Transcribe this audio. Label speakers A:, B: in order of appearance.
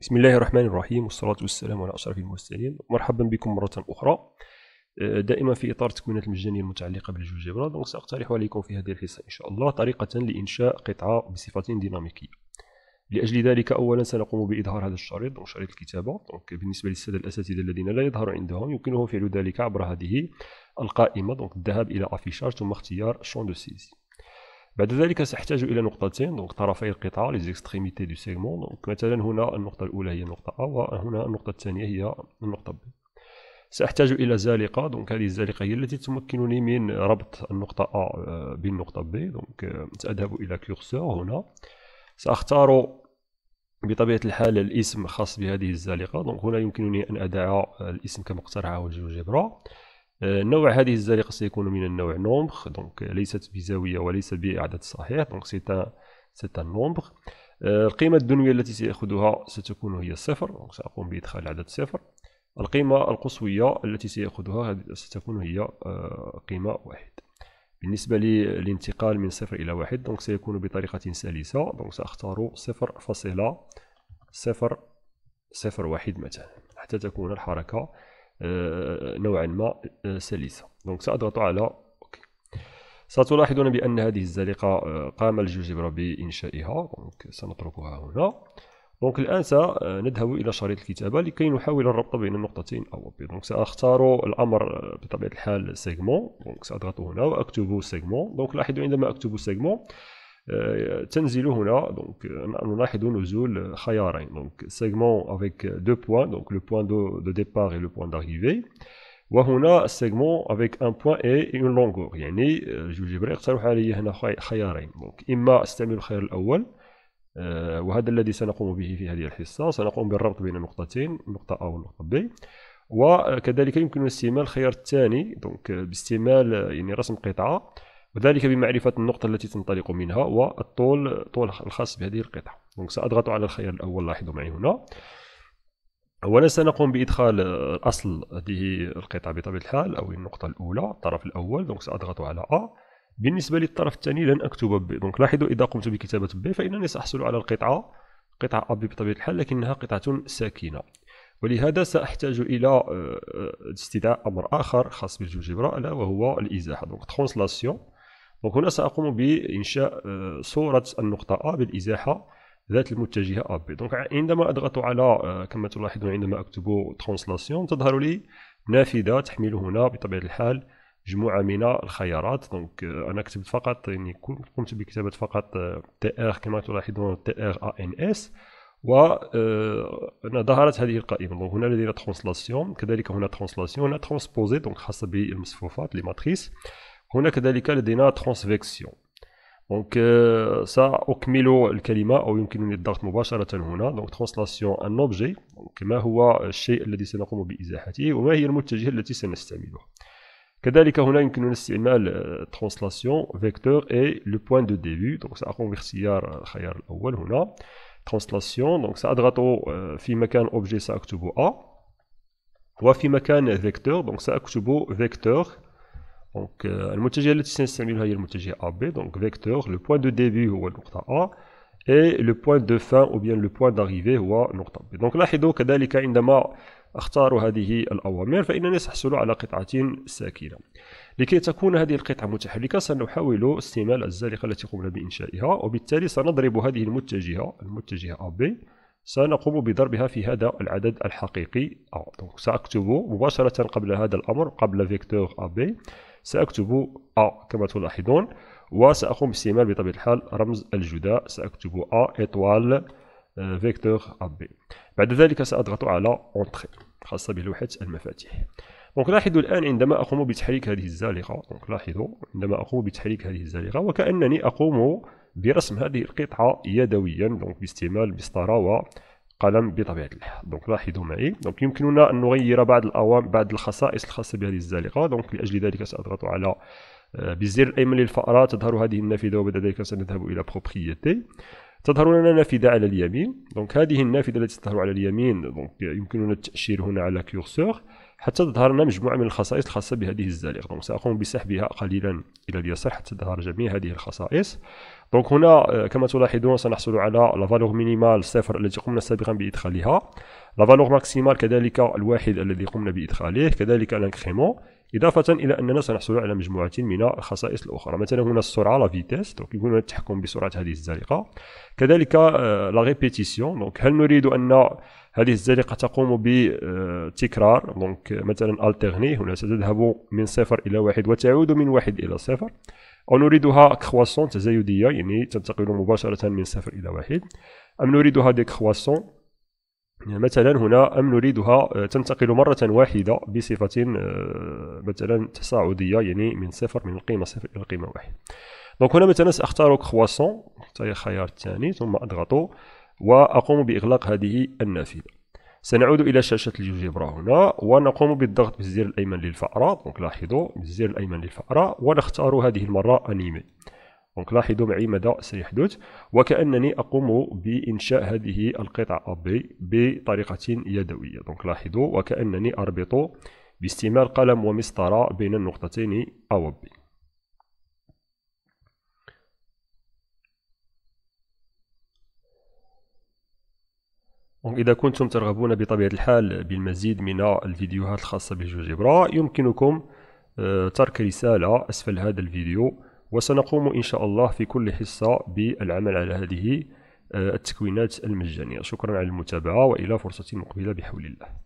A: بسم الله الرحمن الرحيم والصلاة والسلام على أشرف المرسلين مرحبا بكم مرة أخرى آه، دائما في إطار التكوينات المجانية المتعلقة بالجوجبرا دونك سأقترح عليكم في هذه الحصة إن شاء الله طريقة لإنشاء قطعة بصفة ديناميكية لأجل ذلك أولا سنقوم بإظهار هذا الشريط دونك شريط الكتابة دونك بالنسبة للسادة الأساتذة الذين لا يظهر عندهم يمكنهم فعل ذلك عبر هذه القائمة دونك الذهاب إلى أفيشاج ثم اختيار شون دو سيزي بعد ذلك سأحتاج إلى نقطتين دونك طرفي القطعة لي زيكستريميتي دو سيغمون دونك مثلا هنا النقطة الأولى هي النقطة أ وهنا النقطة الثانية هي النقطة ب سأحتاج إلى زالقة دونك هذه الزالقة هي التي تمكنني من ربط النقطة أ آه، بالنقطة ب دونك آه، سأذهب إلى كورسور هنا سأختار بطبيعة الحال الاسم خاص بهذه الزالقة دونك هنا يمكنني أن أدع الاسم كما اقترحه الجبرة آه، نوع هذه الزريقه سيكون من النوع نومبر دونك ليست بزاوية وليس بعدد صحيح دونك سي ان سي ان نومبر القيمة الدنوية التي سيأخذها ستكون هي صفر دونك سأقوم بإدخال عدد صفر القيمة القصوية التي سيأخذها ستكون هي آه، قيمة واحد بالنسبة للانتقال من صفر إلى واحد دونك سيكون بطريقة سلسة دونك سأختار صفر فاصلة صفر صفر واحد مثلا حتى تكون الحركة آه، نوعا ما آه، سلسة دونك سأضغط على أوكي. ستلاحظون بأن هذه الزلقة آه، قام الجوجبرا بإنشائها دونك سنتركها هنا دونك الآن سنذهب إلى شريط الكتابة لكي نحاول الربط بين النقطتين أو بي دونك سأختار الأمر بطبيعة الحال سيجمون دونك سأضغط هنا وأكتب سيجمون دونك لاحظوا عندما أكتب سيجمون تنزل هنا دونك نلاحظ نزول خيارين دونك سيغمون افيك دو بوان دونك لو بوان دو دو ديبار اي لو بوان داريفي وهنا سيغمون افيك ان بوان اي اون لونغور يعني جوج جبري اقترح علي هنا خيارين دونك اما استعمل الخيار الاول وهذا الذي سنقوم به في هذه الحصه سنقوم بالربط بين النقطتين النقطه ا ونقطه B وكذلك يمكن استعمال الخيار الثاني دونك باستعمال يعني رسم قطعه وذلك بمعرفة النقطة التي تنطلق منها والطول طول الخاص بهذه القطعة دونك سأضغط على الخيار الأول لاحظوا معي هنا أولا سنقوم بإدخال أصل هذه القطعة بطبيعة الحال أو النقطة الأولى الطرف الأول دونك سأضغط على أ بالنسبة للطرف الثاني لن أكتب ب دونك لاحظوا إذا قمت بكتابة ب فإنني سأحصل على القطعة قطعة أ بطبيعة الحال لكنها قطعة ساكنة ولهذا سأحتاج إلى آه، آه، استدعاء أمر آخر خاص بالجوجبرا ألا وهو الإزاحة دونك ترونسلاسيون دونك هنا ساقوم بانشاء آه، صوره النقطه A بالازاحه ذات المتجهه بي دونك عندما اضغط على آه، كما تلاحظون عندما اكتب ترانسلاسيون تظهر لي نافذه تحمل هنا بطبيعه الحال مجموعه من الخيارات دونك آه، انا كتبت فقط يعني قمت بكتابه فقط تي ار كما تلاحظون تي ار ا ان اس و ظهرت هذه القائمه دونك هنا لدينا ترانسلاسيون كذلك هنا ترانسلاسيون هنا ترانسبوزي دونك خاصه بالمصفوفات لي ماتريس هنا كذلك لدينا ترانسفيكسيون دونك euh, سا الكلمه او يمكنني الضغط مباشره هنا دونك ترانسلاسيون ان اوبجي ما هو الشيء الذي سنقوم بازاحته وما هي المتجهه التي سنستعمله كذلك هنا يمكننا استعمال ترانسلاسيون فيكتور اي لو بوين دو ديبي دونك ساقوم باختيار الخيار الاول هنا ترانسلاسيون دونك ساضغط euh, في مكان اوبجي ساكتب ا وفي مكان فيكتور دونك ساكتب فيكتور دونك المتجهه التي سنستعملها هي المتجهه ا بي دونك فيكتور لو بوين دو ديبي هو النقطه ا اي لو بوين دو فان او بيان لو بوين داريفي هو النقطه بي دونك لاحظوا كذلك عندما اختاروا هذه الأوامر فإنني سأحصل على قطعة ساكنة لكي تكون هذه القطعة متحركة سنحاول استعمال الزلقة التي قمنا بإنشائها وبالتالي سنضرب هذه المتجهة المتجهة AB سنقوم بضربها في هذا العدد الحقيقي A دونك سأكتب مباشرة قبل هذا الأمر قبل فيكتور AB سأكتب أ كما تلاحظون وسأقوم باستعمال بطبيعة الحال رمز الجداء سأكتب أ إطوال آه، فيكتور AB بعد ذلك سأضغط على أونتخي خاصة بلوحة المفاتيح دونك لاحظوا الآن عندما أقوم بتحريك هذه الزالقة دونك لاحظوا عندما أقوم بتحريك هذه الزالقة وكأنني أقوم برسم هذه القطعة يدويا دونك باستعمال مسطرة قلم بطبيعه الحال دونك لاحظوا معي دونك يمكننا ان نغير بعض الاوامر بعض الخصائص الخاصه بهذه الزلقه دونك لاجل ذلك ساضغط على آه، بالزر الايمن للفأرة تظهر هذه النافذه وبعد ذلك سنذهب الى بروبريتي تظهر لنا نافذه على اليمين دونك هذه النافذه التي تظهر على اليمين دونك يمكننا التاشير هنا على كورسور حتى تظهر لنا مجموعة من الخصائص الخاصة بهذه الزليق دونك سأقوم بسحبها قليلا إلى اليسار حتى تظهر جميع هذه الخصائص دونك هنا آه، كما تلاحظون سنحصل على لا فالور مينيمال صفر التي قمنا سابقا بإدخالها لا فالور ماكسيمال كذلك الواحد الذي قمنا بإدخاله كذلك لانكريمون إضافة إلى أننا سنحصل على مجموعة من الخصائص الأخرى مثلا هنا السرعة لا فيتيس دونك يكون التحكم بسرعة هذه الزلقة كذلك لا آه، ريبيتيسيون دونك هل نريد أن هذه الزلقه تقوم بتكرار دونك مثلا التغني هنا ستذهب من صفر الى واحد وتعود من واحد الى صفر ونريدها كخواسون تزايديه يعني تنتقل مباشره من صفر الى واحد ام نريدها دي كخواسون يعني مثلا هنا أم نريدها آه، تنتقل مرة واحدة بصفة آه، مثلا تصاعدية يعني من صفر من القيمة صفر إلى القيمة واحد دونك هنا مثلا سأختار كخواسون كرواسون طيب خيار الثاني ثم أضغط وأقوم بإغلاق هذه النافذة سنعود إلى شاشة الجوجبرا هنا ونقوم بالضغط بالزر الأيمن للفأرة دونك لاحظوا بالزر الأيمن للفأرة ونختار هذه المرة أنيمي دونك لاحظوا معي ماذا سيحدث وكأنني أقوم بإنشاء هذه القطعة أبي بطريقة يدوية دونك لاحظوا وكأنني أربط باستعمال قلم ومسطرة بين النقطتين أو و إذا كنتم ترغبون بطبيعة الحال بالمزيد من الفيديوهات الخاصة بالجوجبرا يمكنكم آه، ترك رسالة أسفل هذا الفيديو وسنقوم إن شاء الله في كل حصة بالعمل على هذه آه، التكوينات المجانية شكرا على المتابعة وإلى فرصة مقبلة بحول الله